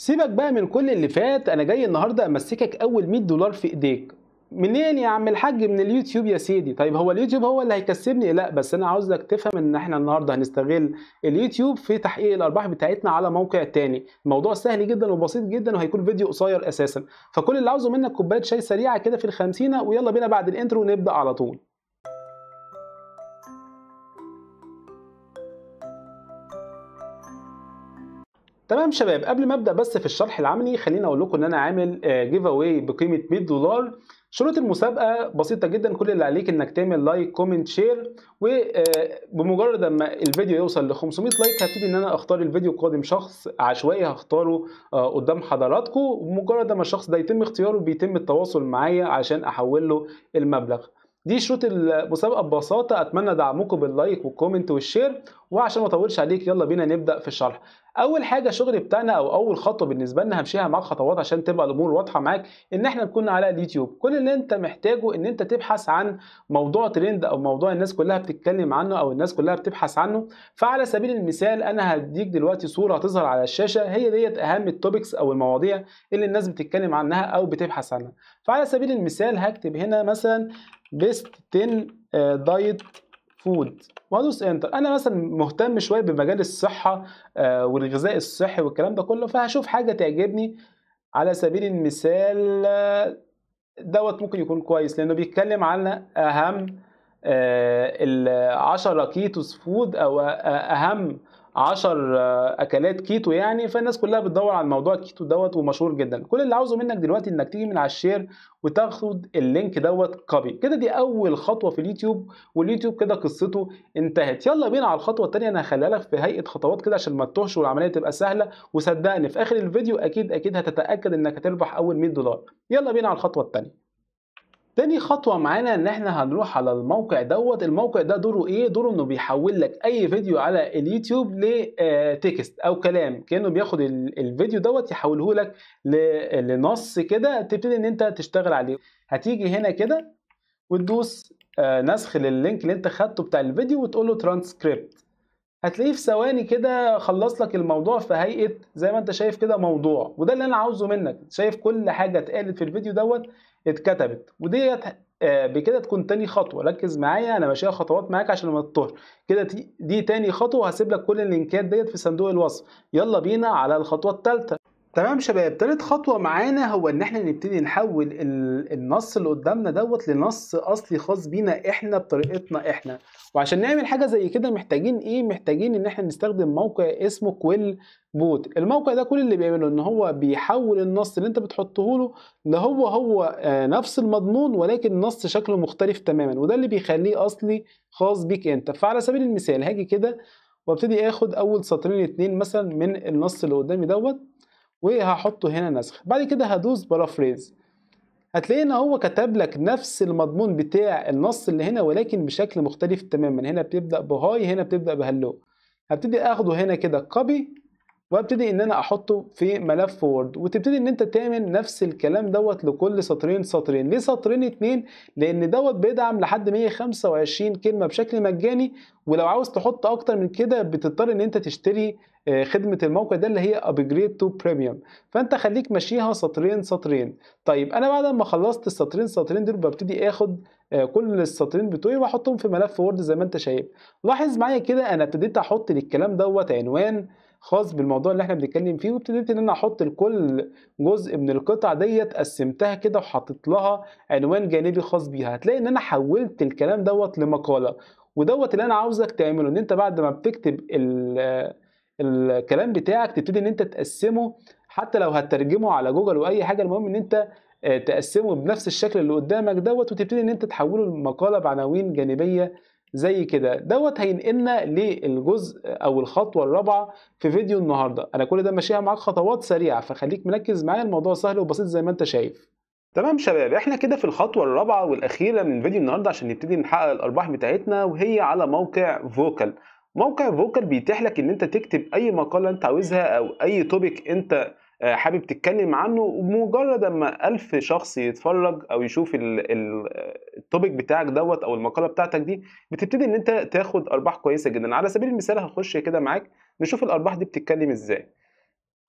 سيبك بقى من كل اللي فات انا جاي النهارده امسكك اول 100 دولار في ايديك منين يا عم الحاج من اليوتيوب يا سيدي طيب هو اليوتيوب هو اللي هيكسبني لا بس انا عاوزك تفهم ان احنا النهارده هنستغل اليوتيوب في تحقيق الارباح بتاعتنا على موقع تاني الموضوع سهل جدا وبسيط جدا وهيكون فيديو قصير اساسا فكل اللي عاوزه منك كوبايه شاي سريعه كده في الخمسينه ويلا بينا بعد الانترو نبدا على طول تمام شباب قبل ما ابدا بس في الشرح العملي خليني اقول لكم ان انا عامل جيف آه، اواي بقيمه 100 دولار شروط المسابقه بسيطه جدا كل اللي عليك انك تعمل لايك كومنت شير وبمجرد اما الفيديو يوصل ل 500 لايك هبتدي ان انا اختار الفيديو القادم شخص عشوائي هختاره آه، قدام حضراتكم ومجرد ما الشخص ده يتم اختياره بيتم التواصل معايا عشان احول له المبلغ دي شروط المسابقه ببساطه اتمنى دعمكم باللايك والكومنت والشير وعشان ما اطولش عليك يلا بينا نبدا في الشرح اول حاجه الشغل بتاعنا او اول خطوه بالنسبه لنا همشيها معاك خطوات عشان تبقى الامور واضحه معاك ان احنا نكون على اليوتيوب كل اللي انت محتاجه ان انت تبحث عن موضوع ترند او موضوع الناس كلها بتتكلم عنه او الناس كلها بتبحث عنه فعلى سبيل المثال انا هديك دلوقتي صوره هتظهر على الشاشه هي ديت اهم التوبكس او المواضيع اللي الناس بتتكلم عنها او بتبحث عنها فعلى سبيل المثال هكتب هنا مثلا بيست 10 دايت فود وادوس انتر انا مثلا مهتم شويه بمجال الصحه آه، والغذاء الصحي والكلام ده كله فهشوف حاجه تعجبني على سبيل المثال آه، دوت ممكن يكون كويس لانه بيتكلم على اهم آه، ال 10 كيتوس فود او اهم 10 آه، اكلات كيتو يعني فالناس كلها بتدور على الموضوع الكيتو دوت ومشهور جدا كل اللي عاوزه منك دلوقتي انك تيجي من على الشير وتاخد اللينك دوت كوبي كده دي اول خطوه في اليوتيوب واليوتيوب كده قصته انتهت يلا بينا على الخطوه الثانيه انا هخليها لك في هيئه خطوات كده عشان ما تتوهش والعمليه تبقى سهله وصدقني في اخر الفيديو اكيد اكيد هتتاكد انك هتربح اول 100 دولار يلا بينا على الخطوه الثانيه تاني خطوه معانا ان احنا هنروح على الموقع دوت الموقع ده دوره ايه دوره انه بيحول لك اي فيديو على اليوتيوب لتكست آه، او كلام كانه بياخد الفيديو دوت يحوله لك لنص كده تبتدي ان انت تشتغل عليه هتيجي هنا كده وتدوس آه، نسخ لللينك اللي انت خدته بتاع الفيديو وتقول له ترانسكريبت هتلاقيه في ثواني كده خلص لك الموضوع في هيئه زي ما انت شايف كده موضوع وده اللي انا عاوزه منك شايف كل حاجه اتقالت في الفيديو دوت اتكتبت وديت آه، بكده تكون تاني خطوه ركز معايا انا ماشيها خطوات معاك عشان ما تتوهش كده دي تاني خطوه هسيب لك كل اللينكات ديت في صندوق الوصف يلا بينا على الخطوه الثالثه تمام شباب تالت خطوة معانا هو ان احنا نبتدي نحول النص اللي قدامنا دوت لنص اصلي خاص بينا احنا بطريقتنا احنا وعشان نعمل حاجة زي كده محتاجين ايه محتاجين ان احنا نستخدم موقع اسمه كويل بوت الموقع ده كل اللي بيعمله ان هو بيحول النص اللي انت بتحطه له لهو هو آه، نفس المضمون ولكن النص شكله مختلف تماما وده اللي بيخليه اصلي خاص بيك انت فعلى سبيل المثال هاجي كده وابتدي اخد اول سطرين اتنين مثلا من النص اللي قدامي دوت وهحطه هنا نسخ بعد كده هدوس بارافريز هتلاقي ان هو كتب لك نفس المضمون بتاع النص اللي هنا ولكن بشكل مختلف تماما هنا بتبدا بهاي هنا بتبدا بهلو هبتدي اخده هنا كده كوبي وابتدي ان انا احطه في ملف وورد وتبتدي ان انت تعمل نفس الكلام دوت لكل سطرين سطرين ليه سطرين اتنين لان دوت بيدعم لحد 125 كلمه بشكل مجاني ولو عاوز تحط اكتر من كده بتضطر ان انت تشتري خدمه الموقع ده اللي هي ابجريد تو بريميوم فانت خليك ماشيها سطرين سطرين طيب انا بعد ما خلصت السطرين سطرين دول ببتدي اخد آه، كل السطرين بتوعي واحطهم في ملف وورد زي ما انت شايف لاحظ معايا كده انا ابتديت احط للكلام دوت عنوان خاص بالموضوع اللي احنا بنتكلم فيه وابتديت ان انا احط لكل جزء من القطع ديت قسمتها كده وحطيت لها عنوان جانبي خاص بيها هتلاقي ان انا حولت الكلام دوت لمقاله ودوت اللي انا عاوزك تعمله ان انت بعد ما بتكتب الكلام بتاعك تبتدي ان انت تقسمه حتى لو هترجمه على جوجل واي حاجه المهم ان انت آه، تقسمه بنفس الشكل اللي قدامك دوت وتبتدي ان انت تحوله لمقاله بعناوين جانبيه زي كده دوت هينقلنا للجزء او الخطوه الرابعه في فيديو النهارده انا كل ده ماشيها معاك خطوات سريعه فخليك مركز معايا الموضوع سهل وبسيط زي ما انت شايف تمام شباب احنا كده في الخطوه الرابعه والاخيره من فيديو النهارده عشان نبتدي نحقق الارباح بتاعتنا وهي على موقع فوكال موقع فوكال بيتيح لك ان انت تكتب اي مقاله انت عاوزها او اي توبيك انت آه، حابب تتكلم عنه ومجرد اما ألف شخص يتفرج او يشوف التوبيك آه، بتاعك دوت او المقاله بتاعتك دي بتبتدي ان انت تاخد ارباح كويسه جدا على سبيل المثال هخش كده معاك نشوف الارباح دي بتتكلم ازاي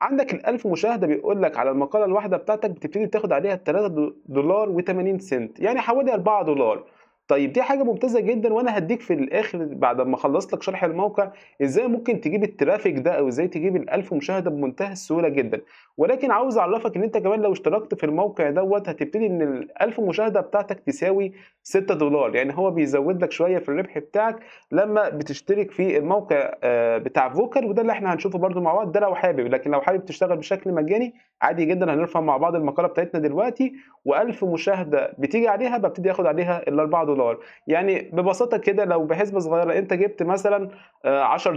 عندك ال1000 مشاهده بيقول لك على المقاله الواحده بتاعتك بتبتدي تاخد عليها 3 دولار و80 سنت يعني حوالي 4 دولار طيب دي حاجه ممتازه جدا وانا هديك في الاخر بعد ما خلصت لك شرح الموقع ازاي ممكن تجيب الترافيك ده او ازاي تجيب ال1000 مشاهده بمنتهى السهوله جدا ولكن عاوز اعرفك ان انت كمان لو اشتركت في الموقع دوت هتبتدي ان ال1000 مشاهده بتاعتك تساوي 6 دولار يعني هو بيزود لك شويه في الربح بتاعك لما بتشترك في الموقع آه، بتاع فوكر وده اللي احنا هنشوفه برده مع بعض ده لو حابب لكن لو حابب تشتغل بشكل مجاني عادي جدا هنرفع مع بعض المقاله بتاعتنا دلوقتي و1000 مشاهده بتيجي عليها ببتدي اخد عليها ال 4 دولار دولار يعني ببساطه كده لو بحسبه صغيره انت جبت مثلا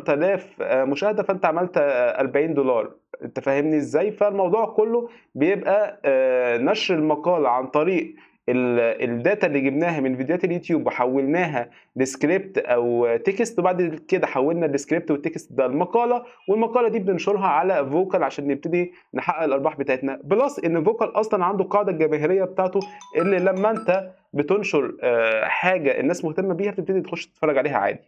تلاف آه، آه، مشاهده فانت عملت 40 آه، دولار انت فاهمني ازاي فالموضوع كله بيبقى نشر المقال عن طريق الداتا اللي جبناها من فيديوهات اليوتيوب وحولناها لسكريبت او تكست وبعد كده حولنا السكريبت والتكست ده لمقاله والمقاله دي بننشرها على فوكال عشان نبتدي نحقق الارباح بتاعتنا بلس ان فوكال اصلا عنده القاعده الجماهيريه بتاعته اللي لما انت بتنشر آه، حاجه الناس مهتمه بيها بتبتدي تخش تتفرج عليها عادي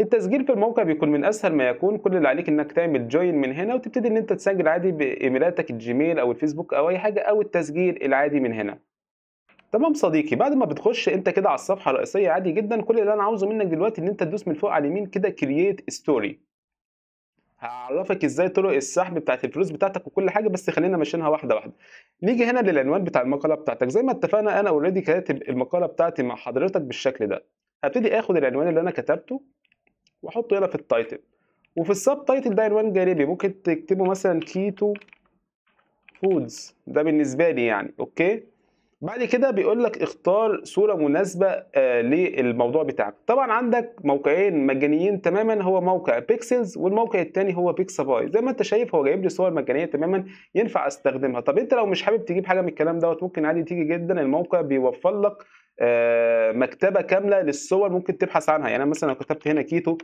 التسجيل في الموقع بيكون من اسهل ما يكون كل اللي عليك انك تعمل جوين من هنا وتبتدي ان انت تسجل عادي بايميلاتك الجيميل او الفيسبوك او اي حاجه او التسجيل العادي من هنا تمام صديقي بعد ما بتخش انت كده على الصفحه الرئيسيه عادي جدا كل اللي انا عاوزه منك دلوقتي ان انت تدوس من فوق على اليمين كده كرييت ستوري هعرفك ازاي طرق السحب بتاعت الفلوس بتاعتك وكل حاجه بس خلينا ماشيينها واحده واحده نيجي هنا للعنوان بتاع المقاله بتاعتك زي ما اتفقنا انا اوريدي كاتب المقاله بتاعتي مع حضرتك بالشكل ده هبتدي اخد العنوان اللي انا كتبته واحطه هنا في التايتل وفي السب تايتل ده عنوان جانبي ممكن تكتبه مثلا كيتو فودز ده بالنسبه لي يعني اوكي بعد كده بيقول لك اختار صوره مناسبه آه، للموضوع بتاعك طبعا عندك موقعين مجانيين تماما هو موقع بيكسلز والموقع الثاني هو بيكساباي زي ما انت شايف هو جايب لي صور مجانيه تماما ينفع استخدمها طب انت لو مش حابب تجيب حاجه من الكلام دوت ممكن عادي تيجي جدا الموقع بيوفر لك آه، مكتبه كامله للصور ممكن تبحث عنها يعني مثلا لو كتبت هنا كيتو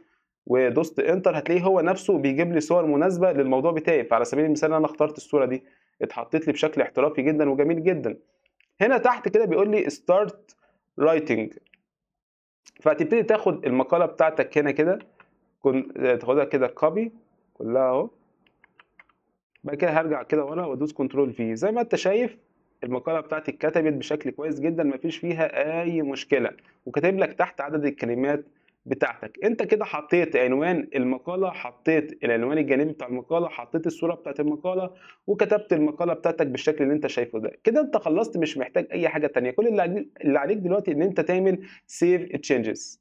ودوست انتر هتلاقيه هو نفسه بيجيب لي صور مناسبه للموضوع بتاعي فعلى سبيل المثال انا اخترت الصوره دي اتحطت لي بشكل احترافي جدا وجميل جدا هنا تحت كده بيقول لي ستارت رايتنج فهتبتدي تاخد المقاله بتاعتك هنا كده كن تاخدها كده كوبي كلها اهو بعد كده هرجع كده ورا وادوس كنترول في زي ما انت شايف المقاله بتاعتي اتكتبت بشكل كويس جدا مفيش فيها اي مشكله وكاتب لك تحت عدد الكلمات بتاعتك انت كده حطيت عنوان المقاله حطيت العنوان الجانبي بتاع المقاله حطيت الصوره بتاعت المقاله وكتبت المقاله بتاعتك بالشكل اللي انت شايفه ده كده انت خلصت مش محتاج اي حاجه ثانيه كل اللي عليك دلوقتي ان انت تعمل سيف تشينجز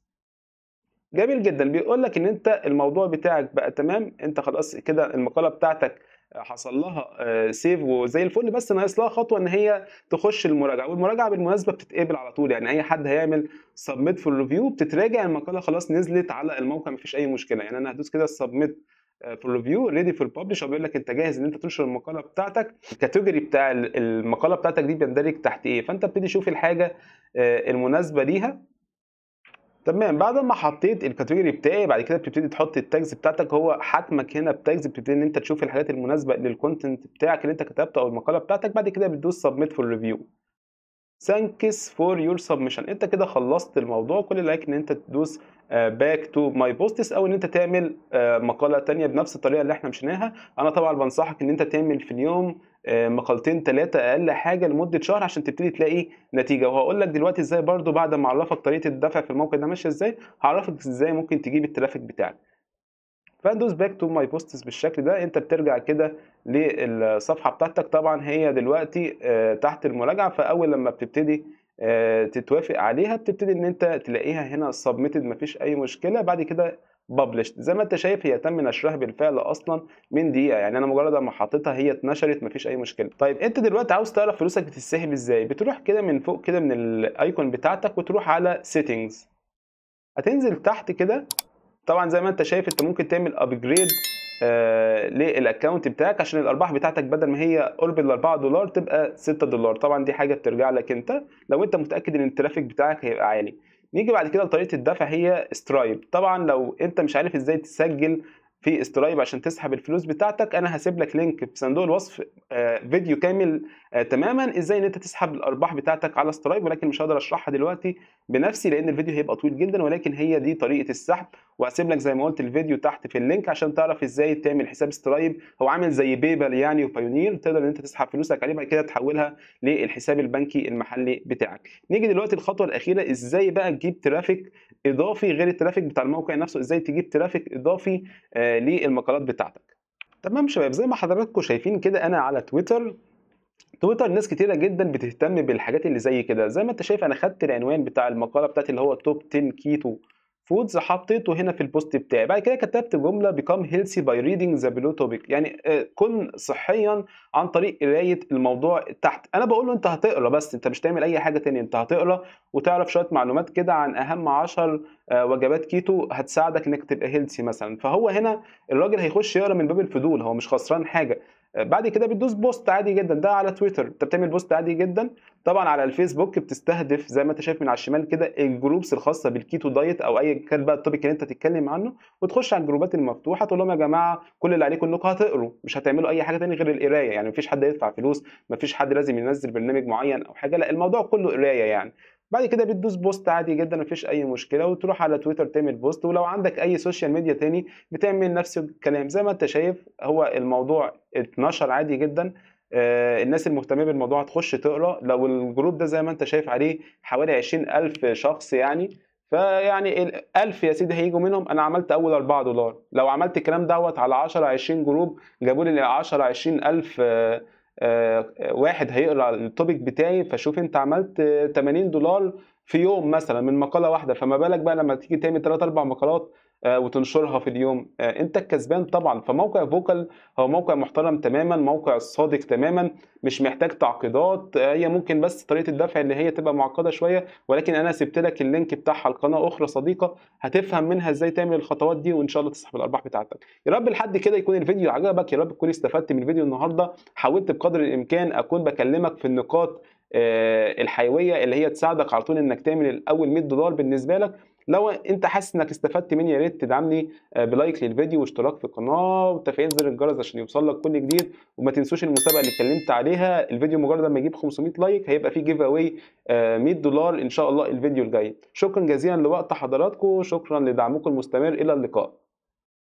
جميل جدا بيقول لك ان انت الموضوع بتاعك بقى تمام انت خلاص كده المقاله بتاعتك حصل لها سيف آه، وزي الفل بس ناقص لها خطوه ان هي تخش المراجعه والمراجعه بالمناسبه بتتقبل على طول يعني اي حد هيعمل سبميت في الريفيو بتتراجع المقاله خلاص نزلت على الموقع مفيش اي مشكله يعني انا هدوس كده سبميت في الريفيو ريدي فور ببلش بيقول لك انت جاهز ان انت تنشر المقاله بتاعتك الكاتيجوري بتاع المقاله بتاعتك دي بيندرج تحت ايه فانت ابتدي شوف الحاجه آه، المناسبه ليها تمام بعد ما حطيت الكاتيجوري بتاعي بعد كده بتبتدي تحط التاجز بتاعتك هو حتمك هنا بتاجز بتبتدي ان انت تشوف الحاجات المناسبه للكونتنت بتاعك اللي انت كتبته او المقاله بتاعتك بعد كده بتدوس سبميت فور ريفيو ثانكس فور يور سبمشن انت كده خلصت الموضوع كل اللي عليك ان انت تدوس باك تو ماي بوستس او ان انت تعمل آه، مقاله تانية بنفس الطريقه اللي احنا مشيناها انا طبعا بنصحك ان انت تعمل في اليوم آه، مقالتين ثلاثة أقل حاجة لمدة شهر عشان تبتدي تلاقي نتيجة وهقول لك دلوقتي ازاي برضو بعد ما أعرفك طريقة الدفع في الموقع ده ماشية ازاي هعرفك ازاي ممكن تجيب الترافيك بتاعك فندوس باك تو ماي بوستس بالشكل ده انت بترجع كده للصفحة بتاعتك طبعا هي دلوقتي آه، تحت المراجعة فأول لما بتبتدي آه، تتوافق عليها بتبتدي ان انت تلاقيها هنا سبميتد مفيش اي مشكله بعد كده ببلشت زي ما انت شايف هي تم نشرها بالفعل اصلا من دقيقه يعني انا مجرد ما حطيتها هي اتنشرت مفيش اي مشكله طيب انت دلوقتي عاوز تعرف فلوسك بتتسحب ازاي بتروح كده من فوق كده من الايكون بتاعتك وتروح على سيتنجز هتنزل تحت كده طبعا زي ما انت شايف انت ممكن تعمل ابجريد آه، للاكونت بتاعك عشان الارباح بتاعتك بدل ما هي قرب ال 4 دولار تبقى 6 دولار طبعا دي حاجه بترجع لك انت لو انت متاكد ان الترافيك بتاعك هيبقى عالي نيجي بعد كده لطريقه الدفع هي سترايب طبعا لو انت مش عارف ازاي تسجل في استرايب عشان تسحب الفلوس بتاعتك انا هسيب لك لينك في صندوق الوصف آه، فيديو كامل آه، تماما ازاي ان انت تسحب الارباح بتاعتك على استرايب ولكن مش هقدر اشرحها دلوقتي بنفسي لان الفيديو هيبقى طويل جدا ولكن هي دي طريقه السحب وهسيب لك زي ما قلت الفيديو تحت في اللينك عشان تعرف ازاي تعمل حساب استرايب هو عامل زي بيبل يعني وبايونير تقدر ان انت تسحب فلوسك عليه بعد كده تحولها للحساب البنكي المحلي بتاعك نيجي دلوقتي الخطوه الاخيره ازاي بقى تجيب ترافيك اضافي غير الترافيك بتاع الموقع نفسه ازاي تجيب ترافيك اضافي آه، للمقالات بتاعتك تمام شباب زي ما حضراتكم شايفين كده انا على تويتر تويتر ناس كتيره جدا بتهتم بالحاجات اللي زي كده زي ما انت شايف انا خدت العنوان بتاع المقاله بتاعتي اللي هو توب 10 كيتو فودز حطيته هنا في البوست بتاعي بعد كده كتبت جمله become healthy by reading the below topic يعني آه، كن صحيا عن طريق قرايه الموضوع تحت انا بقول له انت هتقرا بس انت مش تعمل اي حاجه تاني انت هتقرا وتعرف شويه معلومات كده عن اهم 10 آه، وجبات كيتو هتساعدك انك تبقى هيلثي مثلا فهو هنا الراجل هيخش يقرا من باب الفضول هو مش خسران حاجه بعد كده بتدوس بوست عادي جدا ده على تويتر انت بتعمل بوست عادي جدا طبعا على الفيسبوك بتستهدف زي ما انت شايف من على الشمال كده الجروبس الخاصه بالكيتو دايت او اي كان بقى التوبيك اللي انت تتكلم عنه وتخش على الجروبات المفتوحه تقول لهم يا جماعه كل اللي عليكم انكم هتقروا مش هتعملوا اي حاجه تاني غير القرايه يعني مفيش حد يدفع فلوس مفيش حد لازم ينزل برنامج معين او حاجه لا الموضوع كله قرايه يعني بعد كده بتدوس بوست عادي جدا مفيش اي مشكله وتروح على تويتر تعمل بوست ولو عندك اي سوشيال ميديا تاني بتعمل نفس الكلام زي ما انت شايف هو الموضوع اتنشر عادي جدا آه، الناس المهتمه بالموضوع هتخش تقرا لو الجروب ده زي ما انت شايف عليه حوالي 20000 شخص يعني فيعني ال 1000 يا سيدي هيجوا منهم انا عملت اول 4 دولار لو عملت الكلام دوت على 10 20 جروب جابوا لي 10 20000 آه، واحد هيقرا التوبيك بتاعي فشوف انت عملت 80 دولار في يوم مثلا من مقاله واحده فما بالك بقى لما تيجي تعمل 3 4 مقالات آه، وتنشرها في اليوم آه، انت الكسبان طبعا فموقع فوكال هو موقع محترم تماما موقع صادق تماما مش محتاج تعقيدات آه، هي ممكن بس طريقه الدفع اللي هي تبقى معقده شويه ولكن انا سبت لك اللينك بتاعها لقناه اخرى صديقه هتفهم منها ازاي تعمل الخطوات دي وان شاء الله تسحب الارباح بتاعتك يا رب لحد كده يكون الفيديو عجبك يا رب تكون استفدت من الفيديو النهارده حاولت بقدر الامكان اكون بكلمك في النقاط الحيويه اللي هي تساعدك على طول انك تعمل الاول 100 دولار بالنسبه لك لو انت حاسس انك استفدت مني يا ريت تدعمني آه، بلايك للفيديو واشتراك في القناه وتفعيل زر الجرس عشان يوصل لك كل جديد وما تنسوش المسابقه اللي اتكلمت عليها الفيديو مجرد ما يجيب 500 لايك هيبقى فيه جيف اوي 100 دولار ان شاء الله الفيديو الجاي شكرا جزيلا لوقت حضراتكم شكرا لدعمكم المستمر الى اللقاء